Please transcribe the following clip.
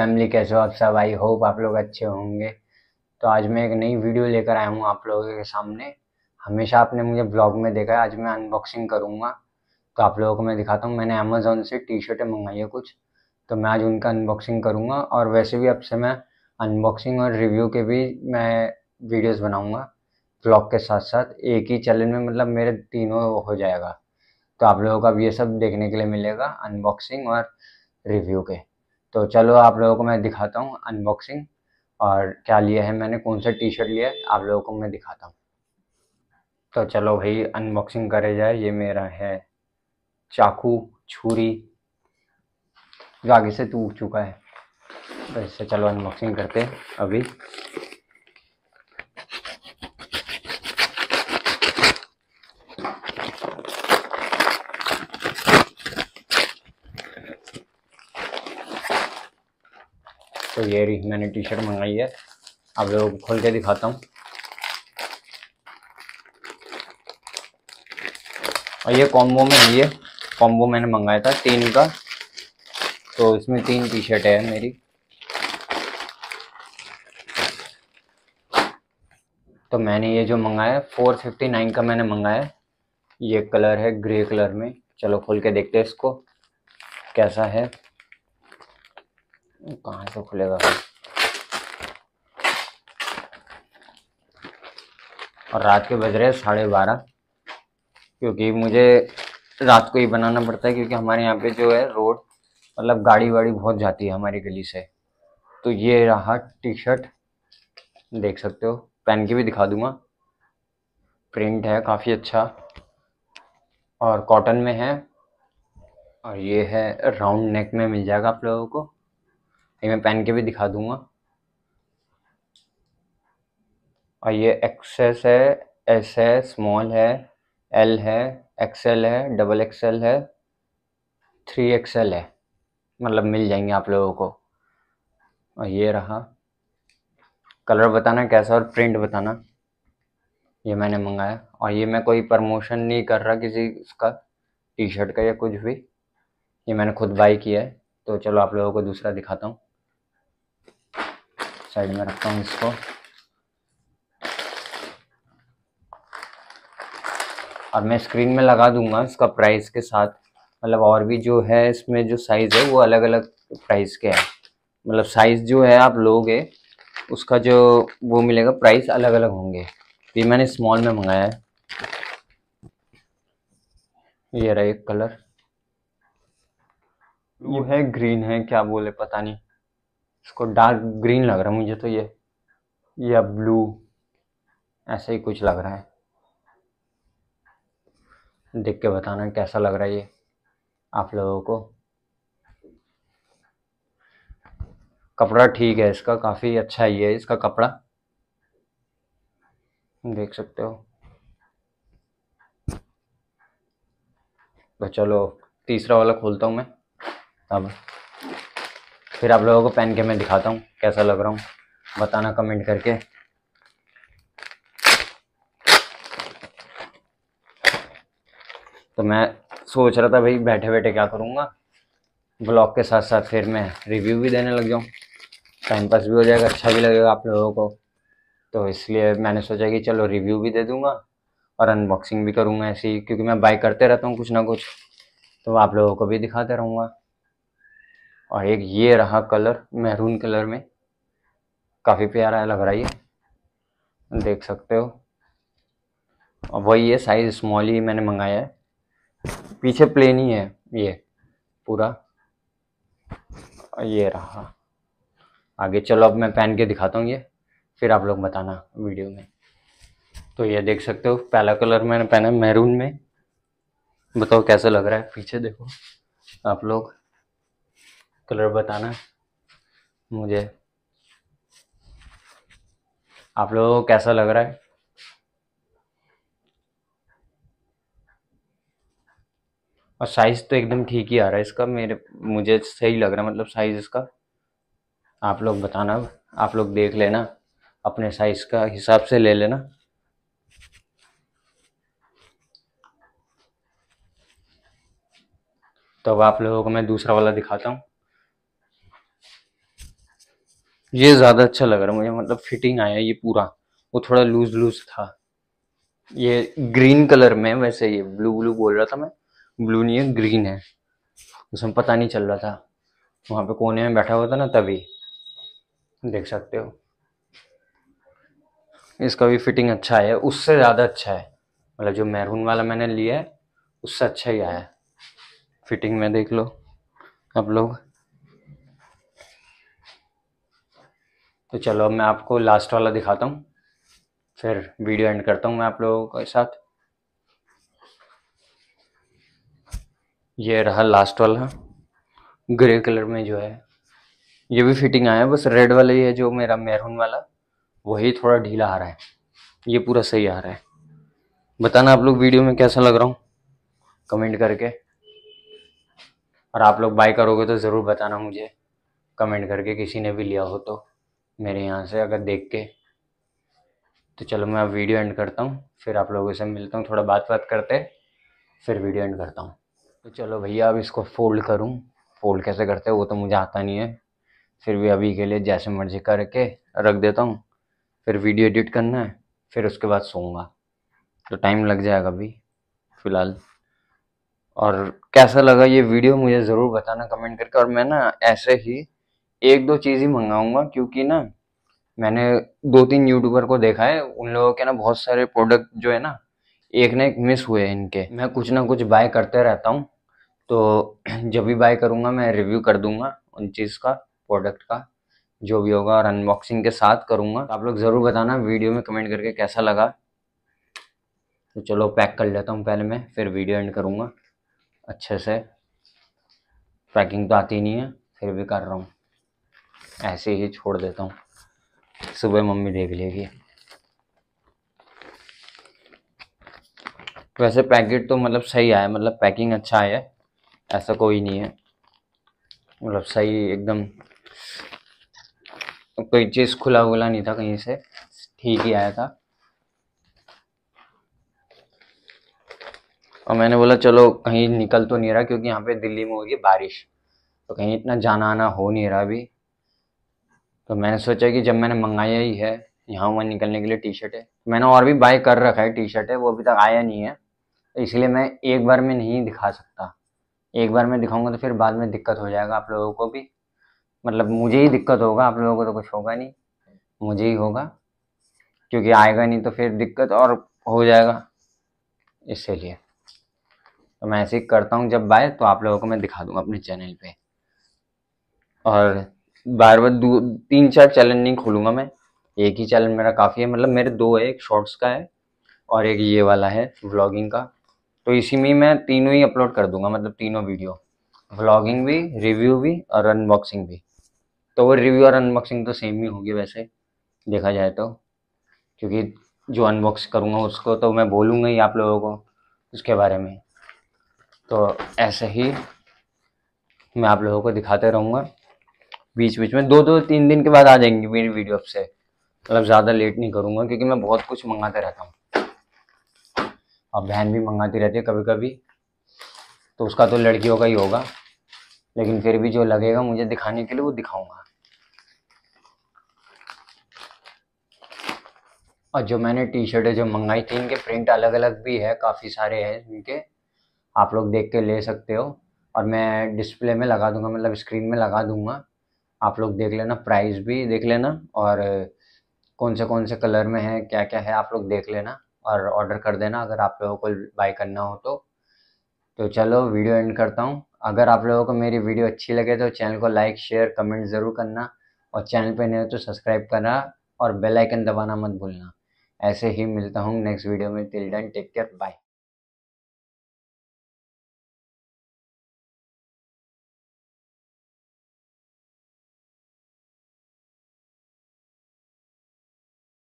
family कैसे हो आप सब आई होप आप लोग अच्छे होंगे तो आज मैं एक नई वीडियो लेकर आया हूँ आप लोगों के सामने हमेशा आपने मुझे ब्लॉग में देखा है आज मैं अनबॉक्सिंग करूँगा तो आप लोगों को मैं दिखाता हूँ मैंने अमेजोन से टी शर्टें मंगाई है कुछ तो मैं आज उनका अनबॉक्सिंग करूँगा और वैसे भी अब से मैं अनबॉक्सिंग और रिव्यू के भी मैं वीडियोज़ बनाऊँगा ब्लॉग के साथ साथ एक ही चैनल में मतलब मेरे तीनों हो जाएगा तो आप लोगों को अब ये सब देखने के लिए मिलेगा अनबॉक्सिंग और रिव्यू के तो चलो आप लोगों को मैं दिखाता हूँ अनबॉक्सिंग और क्या लिया है मैंने कौन सा टी शर्ट लिया है आप लोगों को मैं दिखाता हूँ तो चलो भाई अनबॉक्सिंग करे जाए ये मेरा है चाकू छुरी जो आगे से टूट चुका है तो इससे चलो अनबॉक्सिंग करते हैं अभी तो ये रही मैंने टी शर्ट मंगाई है अब लोग खोल के दिखाता हूँ और ये कॉम्बो में ये कॉम्बो मैंने मंगाया था तीन का तो इसमें तीन टी शर्ट है मेरी तो मैंने ये जो मंगाया फोर फिफ्टी नाइन का मैंने मंगाया ये कलर है ग्रे कलर में चलो खोल के देखते हैं इसको कैसा है कहाँ से खुलेगा और रात के बज रहे साढ़े बारह क्योंकि मुझे रात को ही बनाना पड़ता है क्योंकि हमारे यहाँ पे जो है रोड मतलब गाड़ी वाड़ी बहुत जाती है हमारी गली से तो ये रहा टी शर्ट देख सकते हो पहन के भी दिखा दूंगा प्रिंट है काफ़ी अच्छा और कॉटन में है और ये है राउंड नेक में मिल जाएगा आप लोगों को ये मैं पहन के भी दिखा दूंगा और ये एक्सेस है एस है स्मॉल है एल है एक्सेल है डबल एक्सेल है थ्री एक्सेल है मतलब मिल जाएंगे आप लोगों को और ये रहा कलर बताना कैसा और प्रिंट बताना ये मैंने मंगाया और ये मैं कोई प्रमोशन नहीं कर रहा किसी उसका टी शर्ट का या कुछ भी ये मैंने खुद बाई किया है तो चलो आप लोगों को दूसरा दिखाता हूँ साइड में रखता हूँ इसको अब मैं स्क्रीन में लगा दूंगा इसका प्राइस के साथ मतलब और भी जो है इसमें जो साइज़ है वो अलग अलग प्राइस के है मतलब साइज़ जो है आप लोगे उसका जो वो मिलेगा प्राइस अलग अलग होंगे ये मैंने स्मॉल में मंगाया है ये रहा एक कलर वो है ग्रीन है क्या बोले पता नहीं इसको डार्क ग्रीन लग रहा है मुझे तो ये या ब्लू ऐसा ही कुछ लग रहा है देख के बताना कैसा लग रहा है ये आप लोगों को कपड़ा ठीक है इसका काफ़ी अच्छा ही है इसका कपड़ा देख सकते हो तो चलो तीसरा वाला खोलता हूँ मैं अब फिर आप लोगों को पहन के मैं दिखाता हूँ कैसा लग रहा हूँ बताना कमेंट करके तो मैं सोच रहा था भाई बैठे बैठे क्या करूँगा ब्लॉग के साथ साथ फिर मैं रिव्यू भी देने लग जाऊँ टाइम पास भी हो जाएगा अच्छा भी लगेगा आप लोगों को तो इसलिए मैंने सोचा कि चलो रिव्यू भी दे दूँगा और अनबॉक्सिंग भी करूँगा ऐसे ही क्योंकि मैं बाई करते रहता हूँ कुछ ना कुछ तो आप लोगों को भी दिखाते रहूँगा और एक ये रहा कलर मेहरून कलर में काफ़ी प्यारा लग रहा है ये देख सकते हो और वही है साइज़ स्मॉल ही मैंने मंगाया है पीछे प्लेन ही है ये पूरा ये रहा आगे चलो अब मैं पहन के दिखाता हूँ ये फिर आप लोग बताना वीडियो में तो ये देख सकते हो पहला कलर मैंने पहना मेहरून में बताओ कैसा लग रहा है पीछे देखो आप लोग कलर बताना मुझे आप लोगों को कैसा लग रहा है और साइज़ तो एकदम ठीक ही आ रहा है इसका मेरे मुझे सही लग रहा है मतलब साइज़ इसका आप लोग बताना आप लोग देख लेना अपने साइज़ का हिसाब से ले लेना तो अब आप लोगों को मैं दूसरा वाला दिखाता हूँ ये ज़्यादा अच्छा लग रहा है मुझे मतलब फिटिंग आया ये पूरा वो थोड़ा लूज लूज था ये ग्रीन कलर में वैसे ये ब्लू ब्लू बोल रहा था मैं ब्लू नहीं है ग्रीन है उसमें पता नहीं चल रहा था वहाँ पे कोने में बैठा हुआ था ना तभी देख सकते हो इसका भी फिटिंग अच्छा है उससे ज़्यादा अच्छा है मतलब जो मैरून वाला मैंने लिया है उससे अच्छा ही आया फिटिंग में देख लो आप लोग तो चलो अब मैं आपको लास्ट वाला दिखाता हूँ फिर वीडियो एंड करता हूँ मैं आप लोगों के साथ ये रहा लास्ट वाला ग्रे कलर में जो है ये भी फिटिंग आया है बस रेड वाला ही है जो मेरा मेहरून वाला वही थोड़ा ढीला आ रहा है ये पूरा सही आ रहा है बताना आप लोग वीडियो में कैसा लग रहा हूँ कमेंट करके और आप लोग बाय करोगे तो ज़रूर बताना मुझे कमेंट करके किसी ने भी लिया हो तो मेरे यहाँ से अगर देख के तो चलो मैं अब वीडियो एंड करता हूँ फिर आप लोगों से मिलता हूँ थोड़ा बात बात करते फिर वीडियो एंड करता हूँ तो चलो भैया अब इसको फोल्ड करूँ फोल्ड कैसे करते हैं वो तो मुझे आता नहीं है फिर भी अभी के लिए जैसे मर्जी करके रख देता हूँ फिर वीडियो एडिट करना है फिर उसके बाद सोऊंगा तो टाइम लग जाएगा अभी फ़िलहाल और कैसा लगा ये वीडियो मुझे ज़रूर बताना कमेंट करके और मैं ना ऐसे ही एक दो चीज़ ही मंगाऊंगा क्योंकि ना मैंने दो तीन यूट्यूबर को देखा है उन लोगों के ना बहुत सारे प्रोडक्ट जो है ना एक ना एक मिस हुए हैं इनके मैं कुछ ना कुछ बाय करते रहता हूँ तो जब भी बाय करूँगा मैं रिव्यू कर दूँगा उन चीज़ का प्रोडक्ट का जो भी होगा और अनबॉक्सिंग के साथ करूँगा तो आप लोग ज़रूर बताना वीडियो में कमेंट करके कैसा लगा तो चलो पैक कर लेता हूँ पहले मैं फिर वीडियो एंड करूँगा अच्छे से पैकिंग तो आती नहीं है फिर भी कर रहा हूँ ऐसे ही छोड़ देता हूँ सुबह मम्मी देख लेगी वैसे पैकेट तो मतलब सही आया मतलब पैकिंग अच्छा आया ऐसा कोई नहीं है मतलब सही एकदम कोई चीज़ खुला वुला नहीं था कहीं से ठीक ही आया था और मैंने बोला चलो कहीं निकल तो नहीं रहा क्योंकि यहाँ पे दिल्ली में हो रही है बारिश तो कहीं इतना जाना आना हो नहीं रहा अभी तो मैंने सोचा कि जब मैंने मंगाया ही है यहाँ वहाँ निकलने के लिए टी शर्ट है तो मैंने और भी बाय कर रखा है टी शर्ट है वो अभी तक आया नहीं है तो इसलिए मैं एक बार में नहीं दिखा सकता एक बार में दिखाऊंगा तो फिर बाद में दिक्कत हो जाएगा आप लोगों को भी मतलब मुझे ही दिक्कत होगा आप लोगों को तो कुछ होगा नहीं मुझे ही होगा क्योंकि आएगा नहीं तो फिर दिक्कत और हो जाएगा इसलिए तो मैं ऐसे ही करता हूँ जब बाय तो आप लोगों को मैं दिखा दूँगा अपने चैनल पे और बार बार दो तीन चार चैनल नहीं खोलूंगा मैं एक ही चैनल मेरा काफ़ी है मतलब मेरे दो है एक शॉर्ट्स का है और एक ये वाला है व्लॉगिंग का तो इसी में मैं तीनों ही अपलोड कर दूंगा मतलब तीनों वीडियो व्लॉगिंग भी रिव्यू भी और अनबॉक्सिंग भी तो वो रिव्यू और अनबॉक्सिंग तो सेम ही होगी वैसे देखा जाए तो क्योंकि जो अनबॉक्स करूँगा उसको तो मैं बोलूँगा ही आप लोगों को उसके बारे में तो ऐसे ही मैं आप लोगों को दिखाते रहूँगा बीच बीच में दो दो तीन दिन के बाद आ जाएंगी मेरी वीडियो से मतलब ज़्यादा लेट नहीं करूँगा क्योंकि मैं बहुत कुछ मंगाते रहता हूँ और बहन भी मंगाती रहती है कभी कभी तो उसका तो लड़कियों का ही होगा लेकिन फिर भी जो लगेगा मुझे दिखाने के लिए वो दिखाऊंगा और जो मैंने टी शर्ट जो मंगाई थी इनके प्रिंट अलग अलग भी है काफ़ी सारे हैं इनके आप लोग देख के ले सकते हो और मैं डिस्प्ले में लगा दूंगा मतलब स्क्रीन में लगा दूंगा आप लोग देख लेना प्राइस भी देख लेना और कौन से कौन से कलर में है क्या क्या है आप लोग देख लेना और ऑर्डर कर देना अगर आप लोगों को बाय करना हो तो तो चलो वीडियो एंड करता हूँ अगर आप लोगों को मेरी वीडियो अच्छी लगे तो चैनल को लाइक शेयर कमेंट ज़रूर करना और चैनल पर नहीं हो तो सब्सक्राइब करना और बेल आइकन दबाना मत भूलना ऐसे ही मिलता हूँ नेक्स्ट वीडियो में till then take care bye